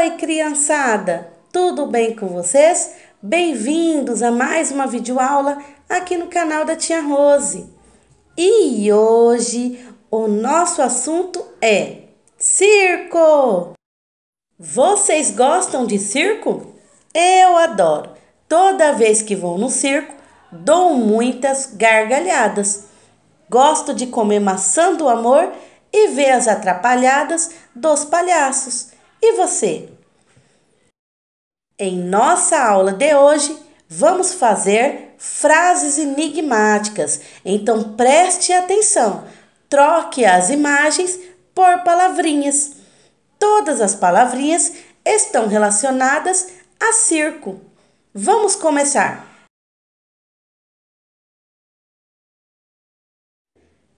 Oi, criançada! Tudo bem com vocês? Bem-vindos a mais uma videoaula aqui no canal da Tia Rose. E hoje o nosso assunto é circo. Vocês gostam de circo? Eu adoro. Toda vez que vou no circo, dou muitas gargalhadas. Gosto de comer maçã do amor e ver as atrapalhadas dos palhaços. E você? Em nossa aula de hoje, vamos fazer frases enigmáticas. Então preste atenção. Troque as imagens por palavrinhas. Todas as palavrinhas estão relacionadas a circo. Vamos começar.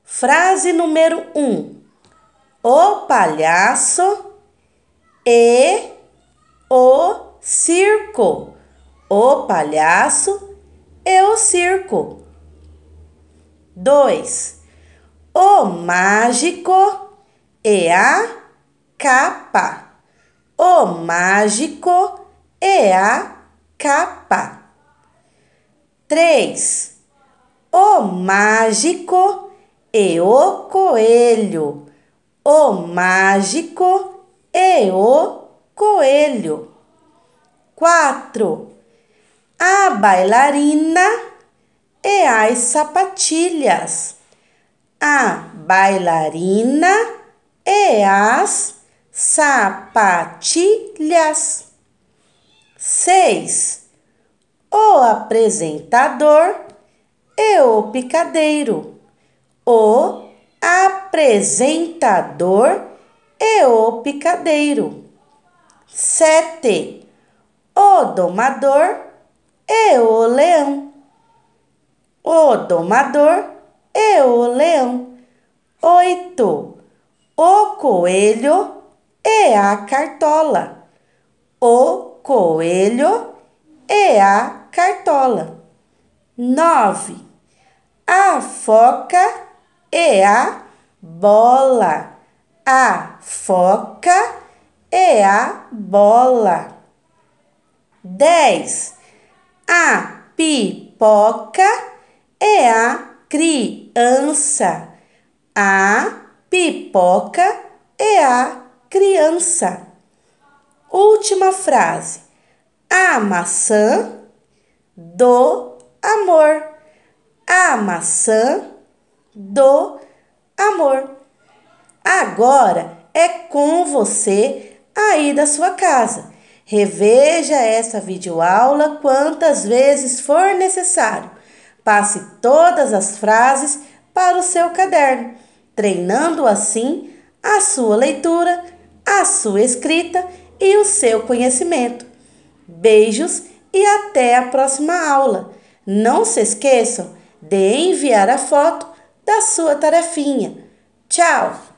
Frase número 1. Um. O palhaço circo, o palhaço e o circo. 2. O mágico e a capa. O mágico e a capa. 3. O mágico e o coelho. O mágico e o coelho. 4. A bailarina e as sapatilhas. A bailarina e as sapatilhas. 6. O apresentador e o picadeiro. O apresentador e o picadeiro. 7 o domador e o leão. O domador e o leão. Oito, o coelho e a cartola. O coelho e a cartola. Nove, a foca e a bola. A foca e a bola. 10. A pipoca é a criança. A pipoca é a criança. Última frase. A maçã do amor. A maçã do amor. Agora é com você aí da sua casa. Reveja esta videoaula quantas vezes for necessário. Passe todas as frases para o seu caderno, treinando assim a sua leitura, a sua escrita e o seu conhecimento. Beijos e até a próxima aula. Não se esqueçam de enviar a foto da sua tarefinha. Tchau!